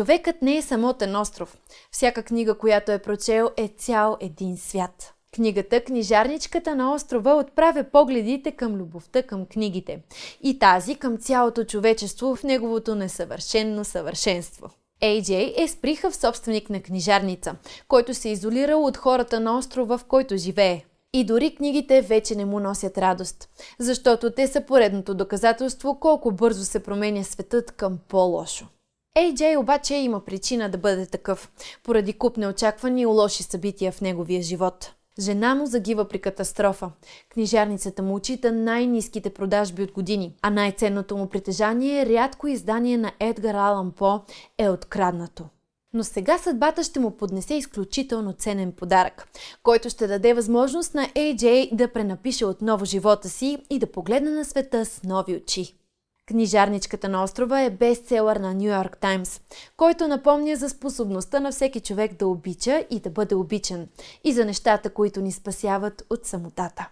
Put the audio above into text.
Човекът не е самотен остров. Всяка книга, която е прочел, е цял един свят. Книгата Книжарничката на острова отправя погледите към любовта към книгите и тази към цялото човечество в неговото несъвършенно съвършенство. Ей е сприхав собственик на книжарница, който се е изолирал от хората на острова, в който живее. И дори книгите вече не му носят радост, защото те са поредното доказателство колко бързо се променя светът към по-лошо. AJ обаче има причина да бъде такъв, поради куп неочаквани и лоши събития в неговия живот. Жена му загива при катастрофа. Книжарницата му учита най-низките продажби от години, а най-ценното му притежание, е рядко издание на Едгар Алан По, е откраднато. Но сега съдбата ще му поднесе изключително ценен подарък, който ще даде възможност на AJ да пренапише отново живота си и да погледне на света с нови очи. Книжарничката на острова е бестселър на Нью Йорк Таймс, който напомня за способността на всеки човек да обича и да бъде обичан и за нещата, които ни спасяват от самотата.